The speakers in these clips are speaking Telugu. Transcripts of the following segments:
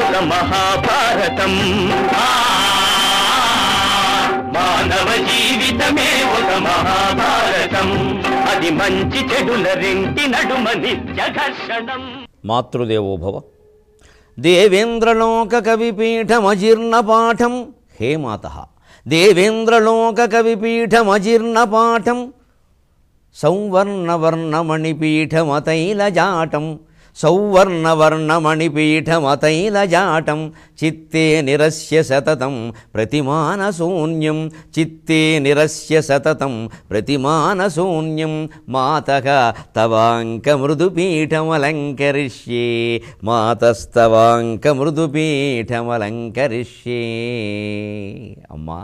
ఉత మహాభారతం మానవ జీవితమే ఒక మహాభారతం అది మంచి చెడుల రెంటి నడుమ నిత్య ఘర్షణం మాతృదేవోభవ దేవేంద్రలోక కవిపీఠమజీర్ణ పాఠం హే మాత దేవేంద్రలోక కవిపీఠమజీర్ణ పాఠం సంవర్ణవర్ణమణిపీఠమతైలజాటం సౌవర్ణవర్ణమణిపీఠమతైలజాటం చిత్తే నిరస్య సతతం ప్రతిమానశూన్యం చిత్తే నిరస్య సతతం ప్రతిమానశూన్యం మాతక తవాంకమృదుపీఠమలంకరిష్యే మాతస్తవాంకమృదుపీఠమలంకరిష్యే అమ్మా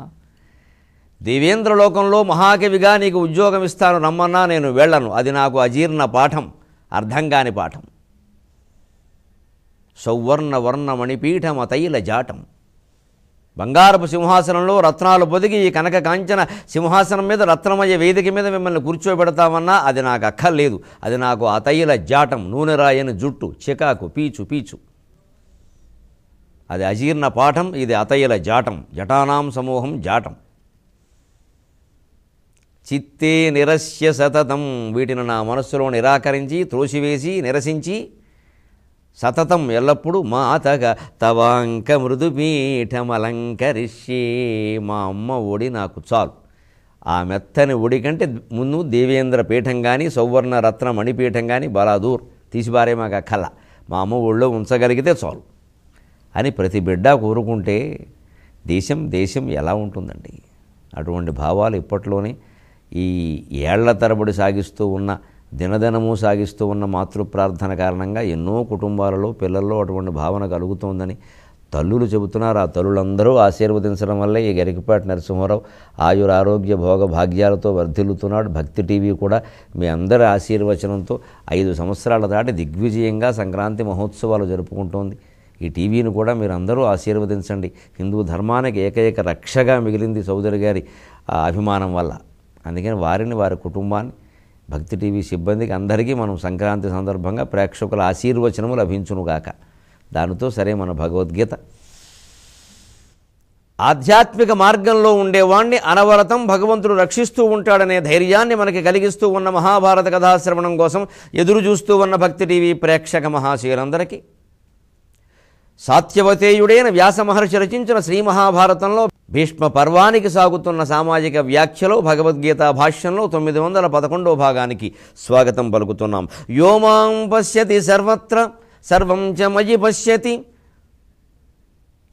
దేవేంద్రలోకంలో మహాకవిగా నీకు ఉద్యోగం ఇస్తాను రమ్మన్నా నేను వెళ్ళను అది నాకు అజీర్ణ పాఠం అర్థం కాని పాఠం సౌవర్ణ తైల జాటం బంగారపు సింహాసనంలో రత్నాలు పొదిగి ఈ కనక కాంచన సింహాసనం మీద రత్నమయ్య వేదిక మీద మిమ్మల్ని కూర్చోబెడతామన్నా అది నాకు అక్కర్లేదు అది నాకు అతయిల జాటం రాయని జుట్టు చికాకు పీచు పీచు అది అజీర్ణ పాఠం ఇది అతయిల జాటం జటానాం సమూహం జాటం చిత్తే నిరస్య సతతం వీటిని నా మనస్సులో నిరాకరించి త్రోసివేసి నిరసించి సతతం ఎల్లప్పుడూ మాతగా తవాంక మృదుపీఠమలంకరిష్యే మా అమ్మ ఒడి నాకు చాలు ఆ మెత్తని ఒడి కంటే ముందు దేవేంద్ర పీఠం కానీ సౌవర్ణ రత్న మణిపీఠం కానీ బలాదూర్ తీసిబారే మాకు కళ మా అమ్మ ఒళ్ళో ఉంచగలిగితే చాలు అని ప్రతి బిడ్డ కోరుకుంటే దేశం దేశం ఎలా ఉంటుందండి అటువంటి భావాలు ఇప్పట్లోనే ఈ ఏళ్ల తరబడి సాగిస్తూ ఉన్న దినదినము సాగిస్తూ ఉన్న మాతృ ప్రార్థన కారణంగా ఎన్నో కుటుంబాలలో పిల్లల్లో అటువంటి భావన కలుగుతోందని తల్లులు చెబుతున్నారు ఆ తల్లులందరూ ఆశీర్వదించడం వల్ల ఈ గరికపాటి నరసింహారావు ఆయుర ఆరోగ్య భోగ భాగ్యాలతో వర్ధిల్లుతున్నాడు భక్తి టీవీ కూడా మీ అందరి ఆశీర్వచనంతో ఐదు సంవత్సరాల దాటి దిగ్విజయంగా సంక్రాంతి మహోత్సవాలు జరుపుకుంటోంది ఈ టీవీని కూడా మీరు అందరూ ఆశీర్వదించండి హిందూ ధర్మానికి ఏకైక రక్షగా మిగిలింది సోదరి గారి అభిమానం వల్ల అందుకని వారిని వారి కుటుంబాన్ని భక్తి టీవీ సిబ్బందికి అందరికీ మనం సంక్రాంతి సందర్భంగా ప్రేక్షకుల ఆశీర్వచనము లభించునుగాక దానితో సరే మన భగవద్గీత ఆధ్యాత్మిక మార్గంలో ఉండేవాణ్ణి అనవరతం భగవంతుడు రక్షిస్తూ ఉంటాడనే ధైర్యాన్ని మనకి కలిగిస్తూ ఉన్న మహాభారత కథాశ్రవణం కోసం ఎదురు చూస్తూ ఉన్న భక్తి టీవీ ప్రేక్షక మహాశివులందరికీ సాత్యవతేయుడైన వ్యాస మహర్షి రచించిన శ్రీ మహాభారతంలో భీష్మ పర్వానికి సాగుతున్న సామాజిక వ్యాఖ్యలో భగవద్గీత భాష్యంలో తొమ్మిది వందల పదకొండో భాగానికి స్వాగతం పలుకుతున్నాం యోమాం పశ్యతి సర్వత్ర సర్వం చ మయి పశ్యతి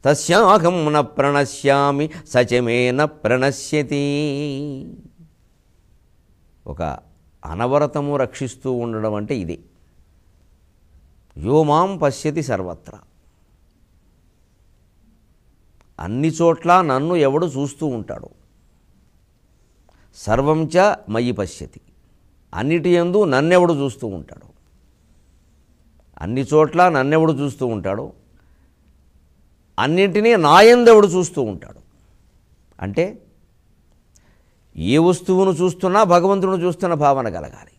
తస్యాహం న ప్రణశ్యామి సచమే న ప్రణశ్యతి ఒక అనవరతము రక్షిస్తూ ఉండడం అంటే ఇదే యోమాం పశ్యతి సర్వత్రా అన్ని చోట్ల నన్ను ఎవడు చూస్తూ ఉంటాడు సర్వంచ మయి పశ్యతి అన్నిటి ఎందు నన్నెవడు చూస్తూ ఉంటాడు అన్ని చోట్ల నన్నెవడు చూస్తూ ఉంటాడు అన్నింటినీ నాయందెవడు చూస్తూ ఉంటాడు అంటే ఏ వస్తువును చూస్తున్నా భగవంతుని చూస్తున్న భావన కలగాలి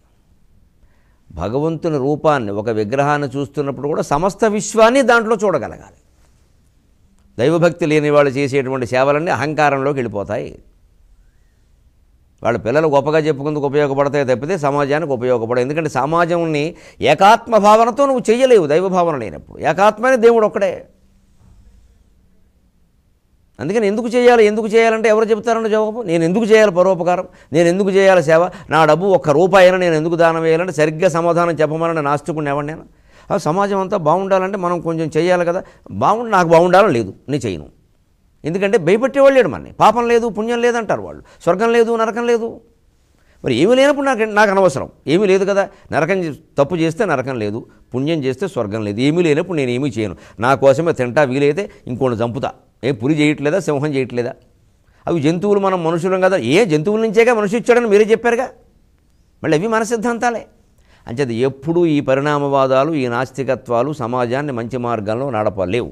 భగవంతుని రూపాన్ని ఒక విగ్రహాన్ని చూస్తున్నప్పుడు కూడా సమస్త విశ్వాన్ని దాంట్లో చూడగలగాలి దైవభక్తి లేని వాళ్ళు చేసేటువంటి సేవలన్నీ అహంకారంలోకి వెళ్ళిపోతాయి వాళ్ళ పిల్లలు గొప్పగా చెప్పుకుందుకు ఉపయోగపడతాయి తప్పితే సమాజానికి ఉపయోగపడదు ఎందుకంటే సమాజంని ఏకాత్మ భావనతో నువ్వు చేయలేవు దైవభావన లేనప్పుడు ఏకాత్మనే దేవుడు ఒక్కడే అందుకని ఎందుకు చేయాలి ఎందుకు చేయాలంటే ఎవరు చెప్తారన్న జవాబు నేను ఎందుకు చేయాలి పరోపకారం నేను ఎందుకు చేయాలి సేవ నా డబ్బు ఒక్క రూపాయి నేను ఎందుకు దానం వేయాలంటే సరిగ్గా సమాధానం చెప్పమని నాస్తికుని ఎవరు నేను ఆ సమాజం అంతా బాగుండాలంటే మనం కొంచెం చేయాలి కదా బాగుండ నాకు బాగుండాలని లేదు నేను చేయను ఎందుకంటే భయపెట్టేవాళ్ళు లేడు మనని పాపం లేదు పుణ్యం లేదంటారు వాళ్ళు స్వర్గం లేదు నరకం లేదు మరి ఏమీ లేనప్పుడు నాకు నాకు అనవసరం ఏమీ లేదు కదా నరకం తప్పు చేస్తే నరకం లేదు పుణ్యం చేస్తే స్వర్గం లేదు ఏమీ లేనప్పుడు నేను ఏమీ చేయను నా కోసమే తింటా వీలైతే ఇంకోటి చంపుతా ఏ పులి చేయట్లేదా సింహం చేయట్లేదా అవి జంతువులు మనం మనుషులం కదా ఏ జంతువుల నుంచేగా మనిషి ఇచ్చాడని మీరే చెప్పారుగా మళ్ళీ అవి మన సిద్ధాంతాలే అంచేత ఎప్పుడూ ఈ పరిణామవాదాలు ఈ నాస్తికత్వాలు సమాజాన్ని మంచి మార్గంలో నడపలేవు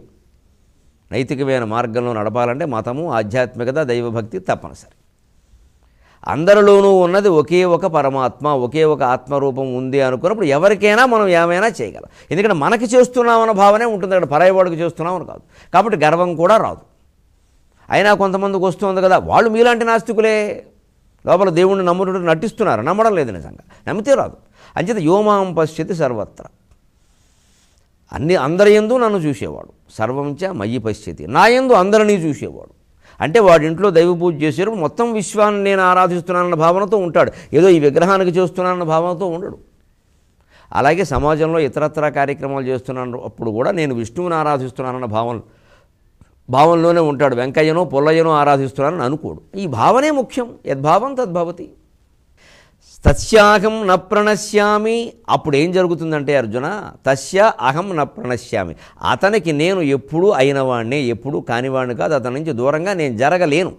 నైతికమైన మార్గంలో నడపాలంటే మతము ఆధ్యాత్మికత దైవభక్తి తప్పనిసరి అందరిలోనూ ఉన్నది ఒకే ఒక పరమాత్మ ఒకే ఒక ఆత్మరూపం ఉంది అనుకున్నప్పుడు ఎవరికైనా మనం ఏమైనా చేయగలం ఎందుకంటే మనకి చేస్తున్నామన్న భావనే ఉంటుంది అక్కడ పరాయవాడికి చేస్తున్నామని కాదు కాబట్టి గర్వం కూడా రాదు అయినా కొంతమందికి వస్తుంది కదా వాళ్ళు మీలాంటి నాస్తికులే లోపల దేవుణ్ణి నమ్ముడు నటిస్తున్నారు నమ్మడం లేదు నిజంగా నమ్మితే రాదు అంచేత యోమాం పశ్యతి సర్వత్ర అన్ని అందరి ఎందు నన్ను చూసేవాడు సర్వంచ మయ్యి పశ్యతి నా ఎందు అందరినీ చూసేవాడు అంటే వాడింట్లో దైవ పూజ చేసేరు మొత్తం విశ్వాన్ని నేను ఆరాధిస్తున్నానన్న భావనతో ఉంటాడు ఏదో ఈ విగ్రహానికి చేస్తున్నానన్న భావనతో ఉండడు అలాగే సమాజంలో ఇతరత్ర కార్యక్రమాలు చేస్తున్నాను అప్పుడు కూడా నేను విష్ణువుని ఆరాధిస్తున్నానన్న భావన భావంలోనే ఉంటాడు వెంకయ్యనో పుల్లయ్యనో ఆరాధిస్తున్నానని అనుకోడు ఈ భావనే ముఖ్యం యద్భావం తద్భవతి తస్యాహం న ప్రణశ్యామి అప్పుడు ఏం జరుగుతుందంటే అర్జున తస్య అహం న ప్రణశ్యామి అతనికి నేను ఎప్పుడూ అయినవాణ్ణే ఎప్పుడూ కానివాణ్ణి కాదు అతని నుంచి దూరంగా నేను జరగలేను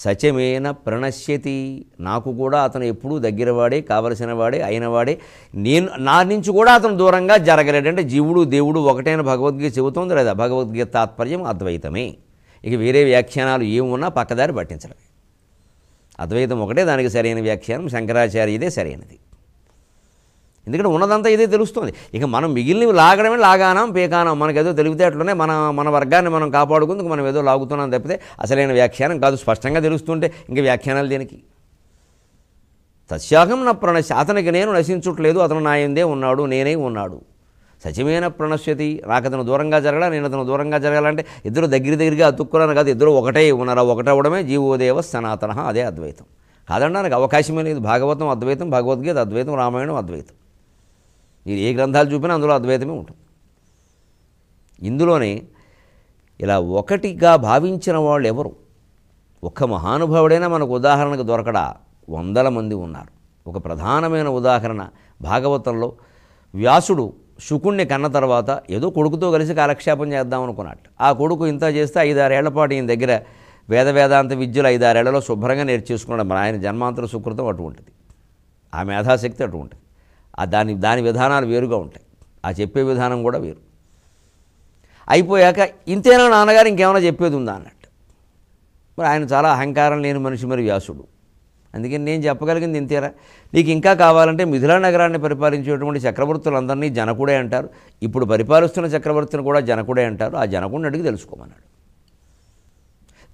సచమేన ప్రణశ్యతి నాకు కూడా అతను ఎప్పుడూ దగ్గరవాడే కావలసిన వాడే అయినవాడే నేను నా నుంచి కూడా అతను దూరంగా జరగలేడు అంటే జీవుడు దేవుడు ఒకటైన భగవద్గీత చెబుతుంది లేదా భగవద్గీత తాత్పర్యం అద్వైతమే ఇక వేరే వ్యాఖ్యానాలు ఏమున్నా పక్కదారి పట్టించడమే అద్వైతం ఒకటే దానికి సరైన వ్యాఖ్యానం శంకరాచార్యదే సరైనది ఎందుకంటే ఉన్నదంతా ఇదే తెలుస్తుంది ఇక మనం మిగిలినవి లాగడమే లాగానం పేకానం మనకేదో తెలివితేటలోనే మన మన వర్గాన్ని మనం కాపాడుకుందుకు మనం ఏదో లాగుతున్నాం తప్పితే అసలైన వ్యాఖ్యానం కాదు స్పష్టంగా తెలుస్తుంటే ఇంక వ్యాఖ్యానాలు దేనికి సత్యాగం నా ప్రణశ్య అతనికి నేను నశించుట్లేదు అతను నాయందే ఉన్నాడు నేనే ఉన్నాడు సత్యమైన ప్రణశ్యతి నాకతను దూరంగా జరగాల నేను అతను దూరంగా జరగాలంటే ఇద్దరు దగ్గర దగ్గరగా అతుక్కున్నాను కాదు ఇద్దరు ఒకటే ఉన్నారా ఒకటవడమే జీవోదేవ సనాతన అదే అద్వైతం నాకు అవకాశమే లేదు భాగవతం అద్వైతం భగవద్గీత అద్వైతం రామాయణం అద్వైతం మీరు ఏ గ్రంథాలు చూపినా అందులో అద్వైతమే ఉంటుంది ఇందులోనే ఇలా ఒకటిగా భావించిన వాళ్ళు ఎవరు ఒక మహానుభావుడైనా మనకు ఉదాహరణకు దొరకడా వందల మంది ఉన్నారు ఒక ప్రధానమైన ఉదాహరణ భాగవతంలో వ్యాసుడు శుకుణ్ణి కన్న తర్వాత ఏదో కొడుకుతో కలిసి కాలక్షేపం చేద్దాం అనుకున్నాడు ఆ కొడుకు ఇంత చేస్తే ఐదారేళ్ల పాటు ఈయన దగ్గర వేద వేదాంత విద్యలు ఐదారేళ్లలో శుభ్రంగా నేర్చేసుకున్నాడు మన ఆయన జన్మాంతర సుకృతం అటువంటిది ఆ మేధాశక్తి అటువంటిది దాని దాని విధానాలు వేరుగా ఉంటాయి ఆ చెప్పే విధానం కూడా వేరు అయిపోయాక ఇంతేనా నాన్నగారు ఇంకేమైనా చెప్పేది ఉందా అన్నట్టు మరి ఆయన చాలా అహంకారం లేని మనిషి మరి వ్యాసుడు అందుకని నేను చెప్పగలిగింది ఇంతేరా నీకు ఇంకా కావాలంటే మిథిలా నగరాన్ని పరిపాలించేటువంటి చక్రవర్తులందరినీ జనకుడే అంటారు ఇప్పుడు పరిపాలిస్తున్న చక్రవర్తిని కూడా జనకుడే అంటారు ఆ జనకుడిని అడిగి తెలుసుకోమన్నాడు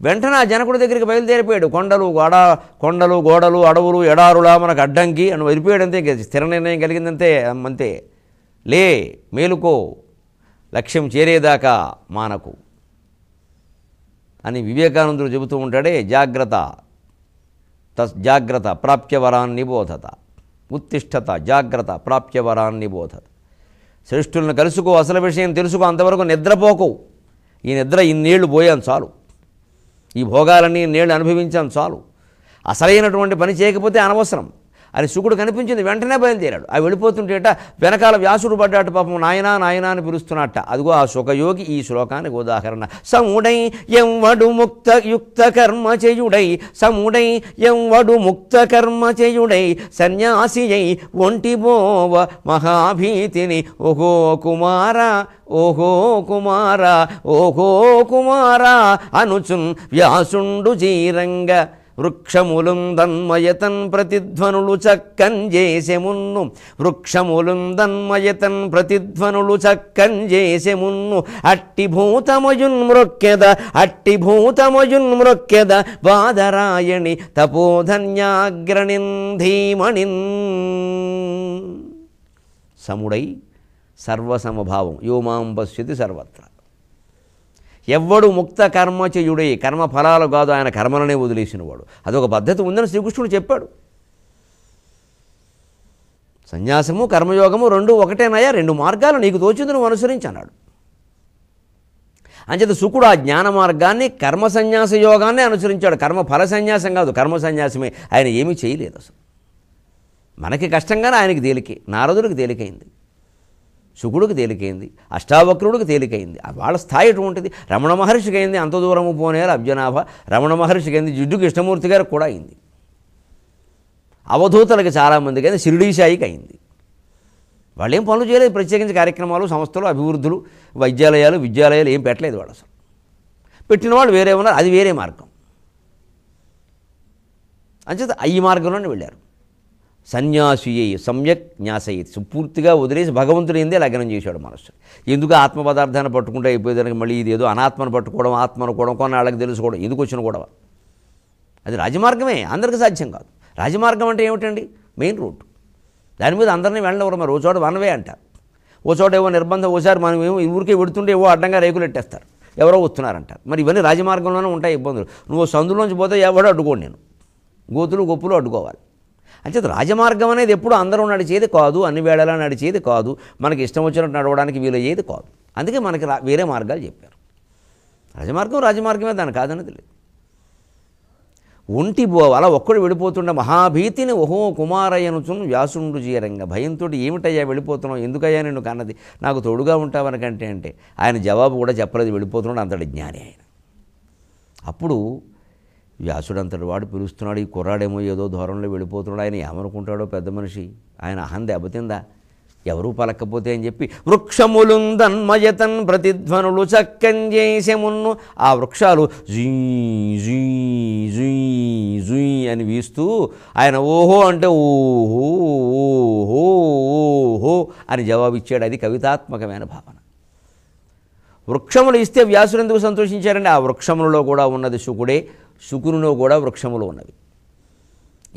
వెంటనే ఆ జనకుడి దగ్గరికి బయలుదేరిపోయాడు కొండలు గోడ కొండలు గోడలు అడవులు ఎడారులా మనకు అడ్డంకి అని వెళ్ళిపోయాడంతే స్థిర నిర్ణయం కలిగిందంతే అంతే లే మేలుకో లక్ష్యం చేరేదాకా మానకు అని వివేకానందుడు చెబుతూ ఉంటాడే జాగ్రత్త తస్ జాగ్రత్త ప్రాప్యవరాన్ని నిబోధత ఉత్తిష్టత జాగ్రత్త ప్రాప్యవరాన్ని నిబోధత శ్రేష్ఠులను కలుసుకో అసలు విషయం తెలుసుకో అంతవరకు నిద్రపోకు ఈ నిద్ర ఇన్నేళ్లు పోయాను చాలు ఈ భోగాలన్నీ నేను అనుభవించాను చాలు అసలైనటువంటి పని చేయకపోతే అనవసరం అని శుకుడు కనిపించింది వెంటనే బయలుదేరాడు ఆ వెళ్ళిపోతుంటేట వెనకాల వ్యాసుడు పడ్డాట పాపం నాయనా నాయనా అని పిలుస్తున్నట్ట అదిగో ఆ సుఖయోగి ఈ శ్లోకానికి ఉదాహరణ సముడై ఎంవడు ముక్త యుక్త కర్మ చేయుడై సముడై ఎంవడు ముక్త కర్మ చేయుడై సన్యాసి అయి బోవ మహాభీతిని ఓహో కుమార ఓహో కుమార ఓహో కుమార అనుచున్ వ్యాసుండు జీరంగ వృక్షములుందన్మయతన్ ప్రతిధ్వనులు చక్కన్ చేసెమున్ను వృక్షములుందన్మయతన్ ప్రతిధ్వనులు చక్కన్ చేసెమున్ను చక్కంజేసెమున్ను అట్టిభూతమయున్ మృక్కెద అట్టిభూతమయున్ మృక్కెద బాదరాయణి తపోధన్యాగ్రణిన్ ధీమణిన్ సముడై సర్వసమభావం యోమాం పశ్యతి సర్వత్ర ఎవ్వడు ముక్త చేయుడై కర్మ ఫలాలు కాదు ఆయన కర్మలనే వదిలేసినవాడు అదొక పద్ధతి ఉందని శ్రీకృష్ణుడు చెప్పాడు సన్యాసము కర్మయోగము రెండు ఒకటేనయ్యా రెండు మార్గాలు నీకు తోచింది నువ్వు అనుసరించి అన్నాడు అంచేత సుకుడు ఆ జ్ఞాన మార్గాన్ని కర్మ సన్యాస యోగాన్ని అనుసరించాడు కర్మ ఫల సన్యాసం కాదు కర్మ సన్యాసమే ఆయన ఏమీ చేయలేదు అసలు మనకి కష్టంగానే ఆయనకి తేలికే నారదుడికి తేలికైంది శుకుడికి తేలికైంది అష్టావక్రుడికి తేలికైంది వాళ్ళ స్థాయి ఎటువంటిది రమణ మహర్షికి అయింది అంత దూరము పోనేరు అబ్జనాభ రమణ మహర్షికి అయింది జిడ్డు కృష్ణమూర్తి గారికి కూడా అయింది అవధూతలకు చాలామందికి అయింది షిరిడీశాయికి అయింది వాళ్ళు ఏం పనులు చేయలేదు ప్రత్యేకించి కార్యక్రమాలు సంస్థలు అభివృద్ధులు వైద్యాలయాలు విద్యాలయాలు ఏం పెట్టలేదు వాళ్ళు అసలు పెట్టిన వాళ్ళు వేరే ఉన్నారు అది వేరే మార్గం అంచేత ఈ మార్గంలోనే వెళ్ళారు సన్యాసి సమ్యక్ న్యాసయ్యేది పూర్తిగా వదిలేసి భగవంతుడు ఏందే లగ్నం చేశాడు మనస్సు ఎందుకు ఆత్మ పదార్థాన్ని పట్టుకుంటే అయిపోయేదానికి మళ్ళీ ఇది ఏదో అనాత్మను పట్టుకోవడం ఆత్మను కూడా కొన్నాళ్ళకి తెలుసుకోవడం ఎందుకు వచ్చిన కూడా అది రాజమార్గమే అందరికీ సాధ్యం కాదు రాజమార్గం అంటే ఏమిటండి మెయిన్ రోడ్డు దాని మీద అందరినీ వెళ్ళవరు మరి ఓ చోట వనవే అంటారు ఓ చోట ఏవో నిర్బంధం ఓసారి మనం ఏమో ఊరికే పెడుతుంటే ఏవో అడ్డంగా రేకులు ఎట్టేస్తారు ఎవరో వస్తున్నారంటారు మరి ఇవన్నీ రాజమార్గంలోనే ఉంటాయి ఇబ్బందులు నువ్వు సందులోంచి పోతే ఎవడో అడ్డుకోండి నేను గోతులు గొప్పలు అడ్డుకోవాలి అంచేత రాజమార్గం అనేది ఎప్పుడు అందరూ నడిచేది కాదు అన్ని వేళలా నడిచేది కాదు మనకి ఇష్టం వచ్చినట్టు నడవడానికి వీలయ్యేది కాదు అందుకే మనకి వేరే మార్గాలు చెప్పారు రాజమార్గం రాజమార్గమే దాని కాదన్నది లేదు ఒంటి అలా ఒక్కడు వెళ్ళిపోతుండే మహాభీతిని ఓహో కుమారయ్యనుచును వ్యాసుండు జీరంగ భయంతో ఏమిటయ్యా వెళ్ళిపోతున్నావు ఎందుకయ్యా నేను కన్నది నాకు తోడుగా ఉంటావనకంటే అంటే ఆయన జవాబు కూడా చెప్పలేదు వెళ్ళిపోతున్నాడు అంతటి జ్ఞాని ఆయన అప్పుడు వ్యాసుడు అంతటి వాడు పిలుస్తున్నాడు ఈ కుర్రాడేమో ఏదో ధోరణిలో వెళ్ళిపోతున్నాడు ఆయన ఏమనుకుంటాడో పెద్ద మనిషి ఆయన అహం దెబ్బతిందా ఎవరూ పలకపోతే అని చెప్పి వృక్షములుందన్మయతన్ ప్రతిధ్వనులు చక్కం చేసేమున్ను ఆ వృక్షాలు జీ అని వీస్తూ ఆయన ఓహో అంటే ఓహో ఓహో ఓహో అని జవాబిచ్చాడు అది కవితాత్మకమైన భావన వృక్షములు ఇస్తే వ్యాసులు ఎందుకు సంతోషించారండి ఆ వృక్షములలో కూడా ఉన్నది శుకుడే శుకునిలో కూడా వృక్షములు ఉన్నవి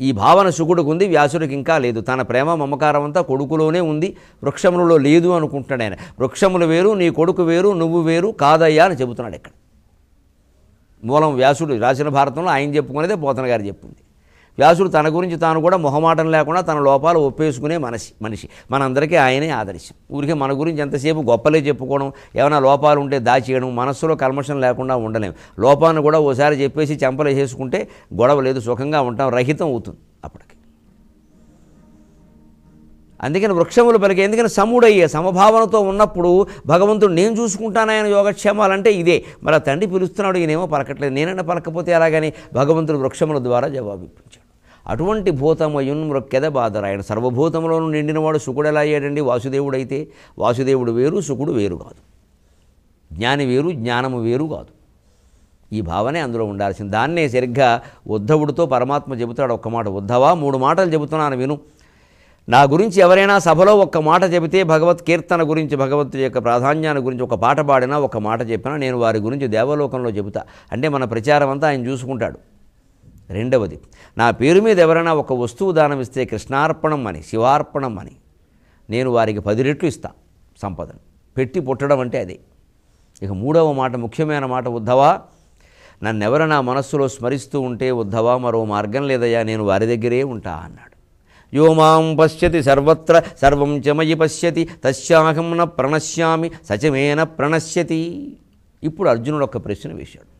ఈ భావన శుకుడికి ఉంది వ్యాసుడికి ఇంకా లేదు తన ప్రేమ మమకారం అంతా కొడుకులోనే ఉంది వృక్షములలో లేదు అనుకుంటున్నాడు ఆయన వృక్షములు వేరు నీ కొడుకు వేరు నువ్వు వేరు కాదయ్యా అని చెబుతున్నాడు ఇక్కడ మూలం వ్యాసుడు రాసిన భారతంలో ఆయన చెప్పుకునేదే పోతన గారు చెప్పింది వ్యాసుడు తన గురించి తాను కూడా మొహమాటం లేకుండా తన లోపాలు ఒప్పేసుకునే మనిషి మనిషి మనందరికీ ఆయనే ఆదర్శం ఊరికే మన గురించి ఎంతసేపు గొప్పలే చెప్పుకోవడం ఏమైనా లోపాలు ఉంటే దాచేయడం మనస్సులో కల్మషం లేకుండా ఉండలేము లోపాన్ని కూడా ఓసారి చెప్పేసి చేసుకుంటే గొడవ లేదు సుఖంగా ఉంటాం రహితం అవుతుంది అప్పటికి అందుకని వృక్షములు పలికి ఎందుకని సముడయ్యే సమభావనతో ఉన్నప్పుడు భగవంతుడు నేను చూసుకుంటానాయన యోగక్షేమాలంటే ఇదే మరి తండ్రి పిలుస్తున్నాడు ఈయనేమో పలకట్లేదు నేనైనా పలకపోతే అలాగని భగవంతుడు వృక్షముల ద్వారా ఇప్పించాడు అటువంటి భూతమయున్ మృక్కెద బాధర ఆయన సర్వభూతంలోనూ నిండినవాడు శుకుడు ఎలా అయ్యాడండి అయితే వాసుదేవుడు వేరు శుకుడు వేరు కాదు జ్ఞాని వేరు జ్ఞానము వేరు కాదు ఈ భావనే అందులో ఉండాల్సింది దాన్నే సరిగ్గా ఉద్ధవుడితో పరమాత్మ చెబుతాడు ఒక్క మాట ఉద్ధవా మూడు మాటలు చెబుతున్నాను విను నా గురించి ఎవరైనా సభలో ఒక్క మాట చెబితే భగవత్ కీర్తన గురించి భగవత్ యొక్క ప్రాధాన్యాన్ని గురించి ఒక పాట పాడినా ఒక మాట చెప్పినా నేను వారి గురించి దేవలోకంలో చెబుతా అంటే మన ప్రచారం అంతా ఆయన చూసుకుంటాడు రెండవది నా పేరు మీద ఎవరైనా ఒక వస్తువు దానం ఇస్తే కృష్ణార్పణం అని శివార్పణం అని నేను వారికి పది రెట్లు ఇస్తా సంపదను పెట్టి పుట్టడం అంటే అదే ఇక మూడవ మాట ముఖ్యమైన మాట ఉద్ధవా నన్నెవరు నా మనస్సులో స్మరిస్తూ ఉంటే ఉద్ధవా మరో మార్గం లేదయ్యా నేను వారి దగ్గరే ఉంటా అన్నాడు యో మాం పశ్యతి సర్వత్ర సర్వం చమయి పశ్యతి తస్యాహం న ప్రణశ్యామి సచమేన ప్రణశ్యతి ఇప్పుడు అర్జునుడు ఒక ప్రశ్న వేశాడు